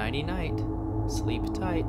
Nighty night. Sleep tight.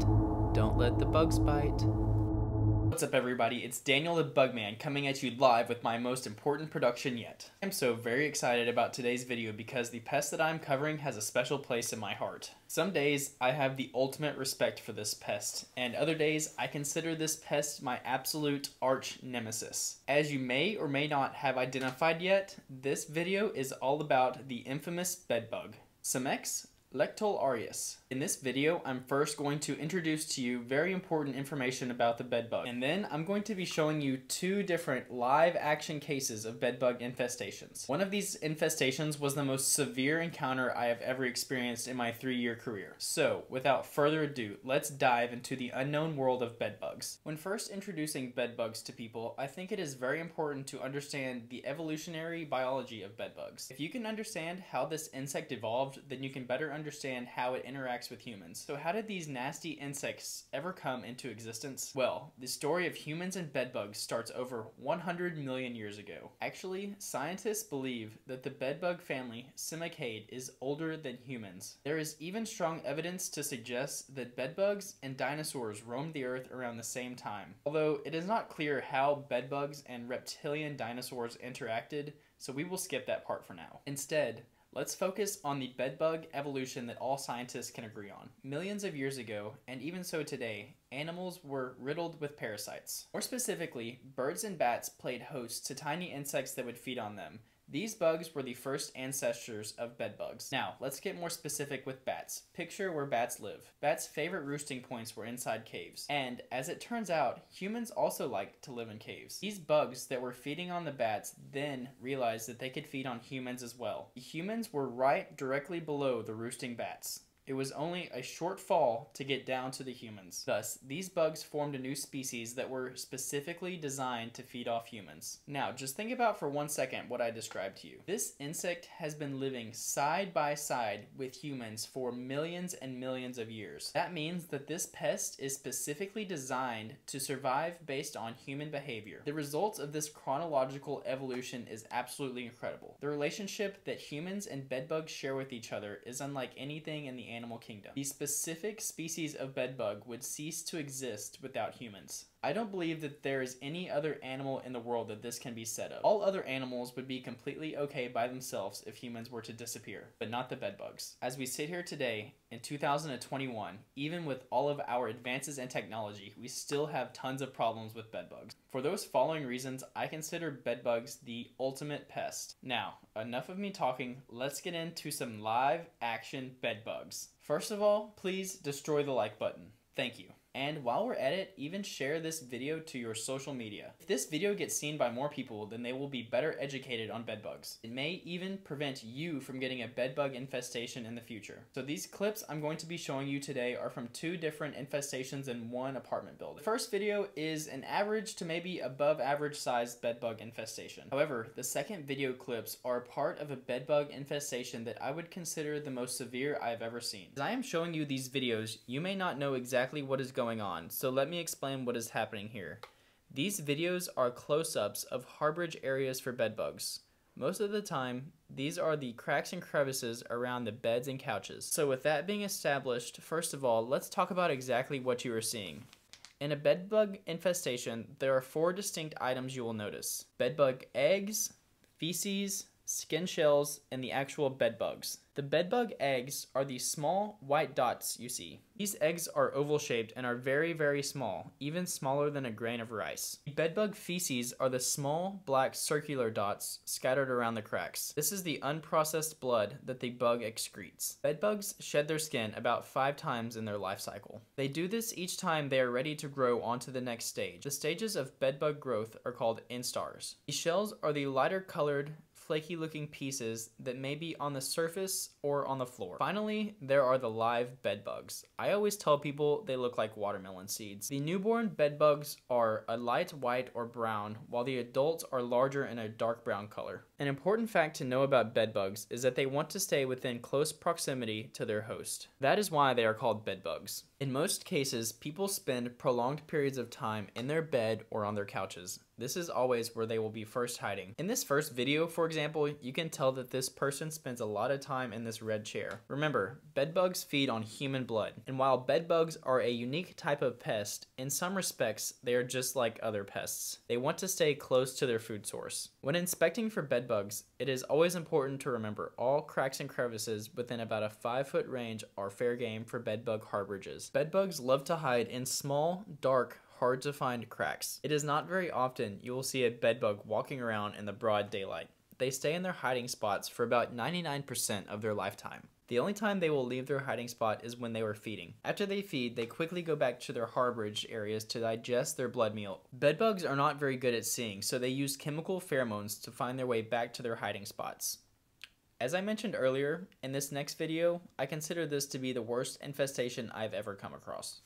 Don't let the bugs bite. What's up everybody, it's Daniel the Bugman coming at you live with my most important production yet. I'm so very excited about today's video because the pest that I'm covering has a special place in my heart. Some days I have the ultimate respect for this pest, and other days I consider this pest my absolute arch nemesis. As you may or may not have identified yet, this video is all about the infamous bedbug. Cimex, Lectol aureus. In this video, I'm first going to introduce to you very important information about the bedbug, and then I'm going to be showing you two different live action cases of bedbug infestations. One of these infestations was the most severe encounter I have ever experienced in my three-year career. So, without further ado, let's dive into the unknown world of bedbugs. When first introducing bedbugs to people, I think it is very important to understand the evolutionary biology of bedbugs. If you can understand how this insect evolved, then you can better understand understand how it interacts with humans. So, how did these nasty insects ever come into existence? Well, the story of humans and bedbugs starts over 100 million years ago. Actually, scientists believe that the bedbug family, Simicade, is older than humans. There is even strong evidence to suggest that bedbugs and dinosaurs roamed the earth around the same time. Although it is not clear how bedbugs and reptilian dinosaurs interacted, so we will skip that part for now. Instead, Let's focus on the bedbug evolution that all scientists can agree on. Millions of years ago, and even so today, animals were riddled with parasites. More specifically, birds and bats played host to tiny insects that would feed on them, these bugs were the first ancestors of bedbugs. Now, let's get more specific with bats. Picture where bats live. Bats' favorite roosting points were inside caves. And, as it turns out, humans also like to live in caves. These bugs that were feeding on the bats then realized that they could feed on humans as well. The humans were right directly below the roosting bats. It was only a short fall to get down to the humans. Thus, these bugs formed a new species that were specifically designed to feed off humans. Now, just think about for one second what I described to you. This insect has been living side by side with humans for millions and millions of years. That means that this pest is specifically designed to survive based on human behavior. The results of this chronological evolution is absolutely incredible. The relationship that humans and bedbugs share with each other is unlike anything in the animal animal kingdom. The specific species of bedbug would cease to exist without humans. I don't believe that there is any other animal in the world that this can be said of. All other animals would be completely okay by themselves if humans were to disappear, but not the bedbugs. As we sit here today, in 2021, even with all of our advances in technology, we still have tons of problems with bedbugs. For those following reasons, I consider bedbugs the ultimate pest. Now, enough of me talking, let's get into some live action bedbugs. First of all, please destroy the like button. Thank you. And while we're at it, even share this video to your social media. If this video gets seen by more people, then they will be better educated on bedbugs. It may even prevent you from getting a bedbug infestation in the future. So these clips I'm going to be showing you today are from two different infestations in one apartment building. The first video is an average to maybe above average sized bedbug infestation. However, the second video clips are part of a bedbug infestation that I would consider the most severe I've ever seen. As I am showing you these videos, you may not know exactly what is going going on, so let me explain what is happening here. These videos are close-ups of harborage areas for bedbugs. Most of the time, these are the cracks and crevices around the beds and couches. So with that being established, first of all, let's talk about exactly what you are seeing. In a bedbug infestation, there are four distinct items you will notice. Bedbug eggs, feces, skin shells, and the actual bed bugs. The bed bug eggs are these small white dots you see. These eggs are oval shaped and are very, very small, even smaller than a grain of rice. The bug feces are the small black circular dots scattered around the cracks. This is the unprocessed blood that the bug excretes. Bed bugs shed their skin about five times in their life cycle. They do this each time they are ready to grow onto the next stage. The stages of bed bug growth are called instars. The shells are the lighter colored flaky looking pieces that may be on the surface or on the floor. Finally, there are the live bed bugs. I always tell people they look like watermelon seeds. The newborn bed bugs are a light white or brown, while the adults are larger and a dark brown color. An important fact to know about bed bugs is that they want to stay within close proximity to their host. That is why they are called bed bugs. In most cases, people spend prolonged periods of time in their bed or on their couches. This is always where they will be first hiding. In this first video, for example, you can tell that this person spends a lot of time in this red chair. Remember, bedbugs feed on human blood. And while bedbugs are a unique type of pest, in some respects, they are just like other pests. They want to stay close to their food source. When inspecting for bedbugs, it is always important to remember all cracks and crevices within about a five foot range are fair game for bedbug harborages. Bedbugs love to hide in small, dark, hard to find cracks. It is not very often you will see a bedbug walking around in the broad daylight. They stay in their hiding spots for about 99% of their lifetime. The only time they will leave their hiding spot is when they were feeding. After they feed, they quickly go back to their harborage areas to digest their blood meal. Bedbugs are not very good at seeing, so they use chemical pheromones to find their way back to their hiding spots. As I mentioned earlier, in this next video, I consider this to be the worst infestation I've ever come across.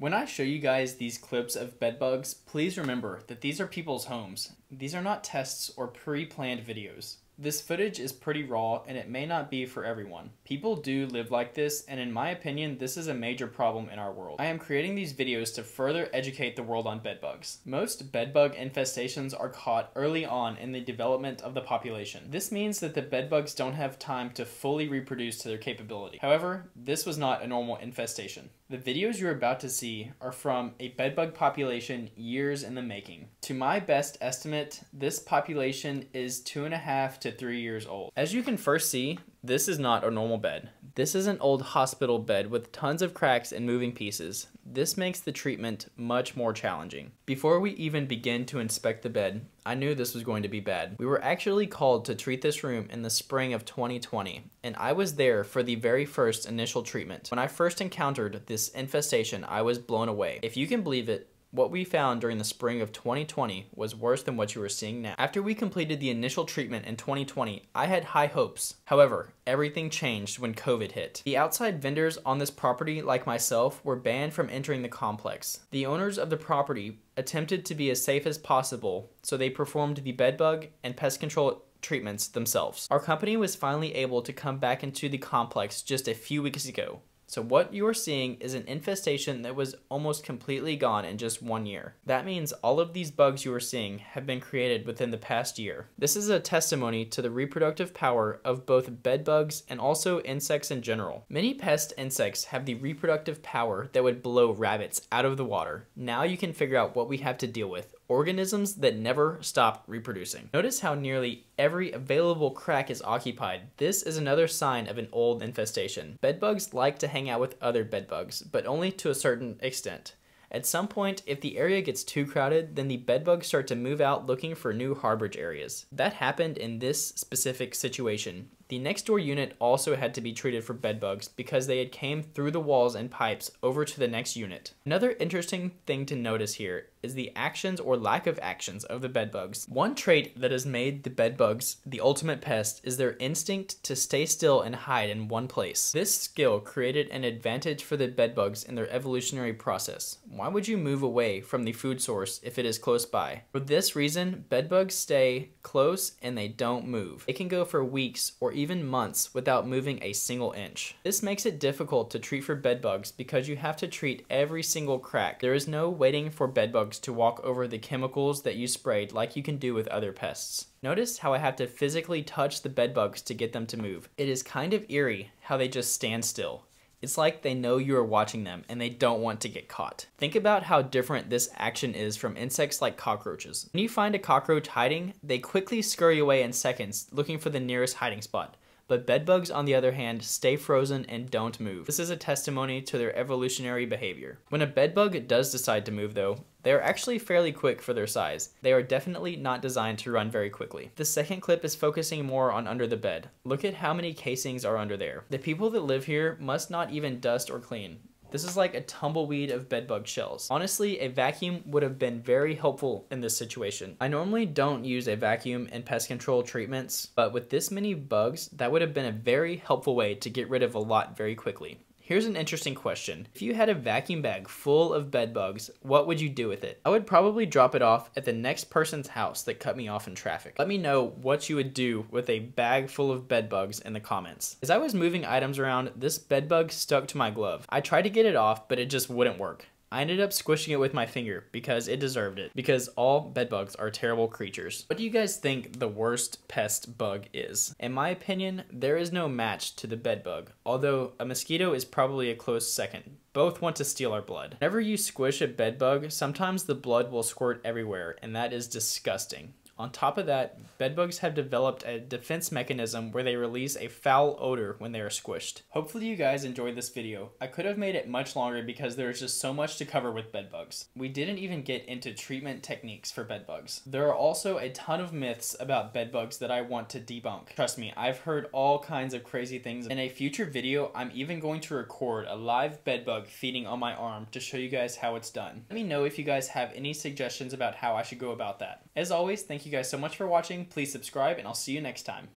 When I show you guys these clips of bedbugs, please remember that these are people's homes. These are not tests or pre-planned videos. This footage is pretty raw and it may not be for everyone. People do live like this and in my opinion this is a major problem in our world. I am creating these videos to further educate the world on bedbugs. Most bedbug infestations are caught early on in the development of the population. This means that the bedbugs don't have time to fully reproduce to their capability. However, this was not a normal infestation. The videos you're about to see are from a bedbug population years in the making. To my best estimate, this population is two and a half to three years old. As you can first see, this is not a normal bed. This is an old hospital bed with tons of cracks and moving pieces. This makes the treatment much more challenging. Before we even begin to inspect the bed, I knew this was going to be bad. We were actually called to treat this room in the spring of 2020, and I was there for the very first initial treatment. When I first encountered this infestation, I was blown away. If you can believe it, what we found during the spring of 2020 was worse than what you are seeing now. After we completed the initial treatment in 2020, I had high hopes. However, everything changed when COVID hit. The outside vendors on this property, like myself, were banned from entering the complex. The owners of the property attempted to be as safe as possible, so they performed the bedbug and pest control treatments themselves. Our company was finally able to come back into the complex just a few weeks ago, so what you are seeing is an infestation that was almost completely gone in just one year. That means all of these bugs you are seeing have been created within the past year. This is a testimony to the reproductive power of both bed bugs and also insects in general. Many pest insects have the reproductive power that would blow rabbits out of the water. Now you can figure out what we have to deal with organisms that never stop reproducing. Notice how nearly every available crack is occupied. This is another sign of an old infestation. Bedbugs like to hang out with other bedbugs, but only to a certain extent. At some point, if the area gets too crowded, then the bedbugs start to move out looking for new harborage areas. That happened in this specific situation. The next door unit also had to be treated for bedbugs because they had came through the walls and pipes over to the next unit. Another interesting thing to notice here is the actions or lack of actions of the bedbugs. One trait that has made the bedbugs the ultimate pest is their instinct to stay still and hide in one place. This skill created an advantage for the bedbugs in their evolutionary process. Why would you move away from the food source if it is close by? For this reason, bedbugs stay close and they don't move. They can go for weeks or even months without moving a single inch. This makes it difficult to treat for bedbugs because you have to treat every single crack. There is no waiting for bedbugs bugs to walk over the chemicals that you sprayed like you can do with other pests. Notice how I have to physically touch the bed bugs to get them to move. It is kind of eerie how they just stand still. It's like they know you are watching them and they don't want to get caught. Think about how different this action is from insects like cockroaches. When you find a cockroach hiding, they quickly scurry away in seconds looking for the nearest hiding spot but bedbugs, on the other hand, stay frozen and don't move. This is a testimony to their evolutionary behavior. When a bedbug does decide to move though, they are actually fairly quick for their size. They are definitely not designed to run very quickly. The second clip is focusing more on under the bed. Look at how many casings are under there. The people that live here must not even dust or clean. This is like a tumbleweed of bedbug shells. Honestly, a vacuum would have been very helpful in this situation. I normally don't use a vacuum in pest control treatments, but with this many bugs, that would have been a very helpful way to get rid of a lot very quickly. Here's an interesting question. If you had a vacuum bag full of bed bugs, what would you do with it? I would probably drop it off at the next person's house that cut me off in traffic. Let me know what you would do with a bag full of bed bugs in the comments. As I was moving items around, this bed bug stuck to my glove. I tried to get it off, but it just wouldn't work. I ended up squishing it with my finger because it deserved it, because all bedbugs are terrible creatures. What do you guys think the worst pest bug is? In my opinion, there is no match to the bedbug, although a mosquito is probably a close second. Both want to steal our blood. Whenever you squish a bedbug, sometimes the blood will squirt everywhere, and that is disgusting. On top of that, bedbugs have developed a defense mechanism where they release a foul odor when they are squished. Hopefully you guys enjoyed this video. I could have made it much longer because there is just so much to cover with bedbugs. We didn't even get into treatment techniques for bedbugs. There are also a ton of myths about bedbugs that I want to debunk. Trust me, I've heard all kinds of crazy things. In a future video, I'm even going to record a live bedbug feeding on my arm to show you guys how it's done. Let me know if you guys have any suggestions about how I should go about that. As always, thank you you guys so much for watching. Please subscribe, and I'll see you next time.